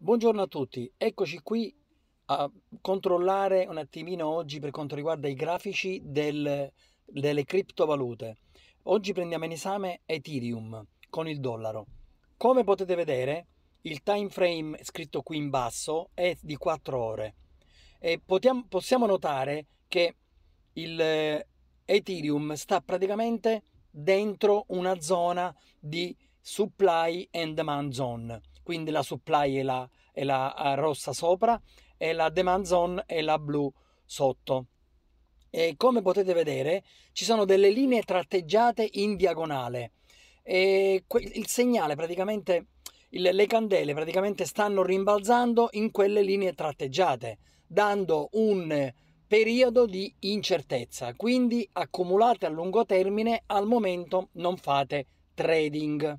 Buongiorno a tutti, eccoci qui a controllare un attimino oggi per quanto riguarda i grafici del, delle criptovalute. Oggi prendiamo in esame Ethereum con il dollaro. Come potete vedere il time frame scritto qui in basso è di 4 ore e potiamo, possiamo notare che il eh, Ethereum sta praticamente dentro una zona di supply and demand zone, quindi la supply è la, è la eh, rossa sopra e la demand zone è la blu sotto. E come potete vedere ci sono delle linee tratteggiate in diagonale e il segnale praticamente le candele praticamente stanno rimbalzando in quelle linee tratteggiate dando un periodo di incertezza quindi accumulate a lungo termine al momento non fate trading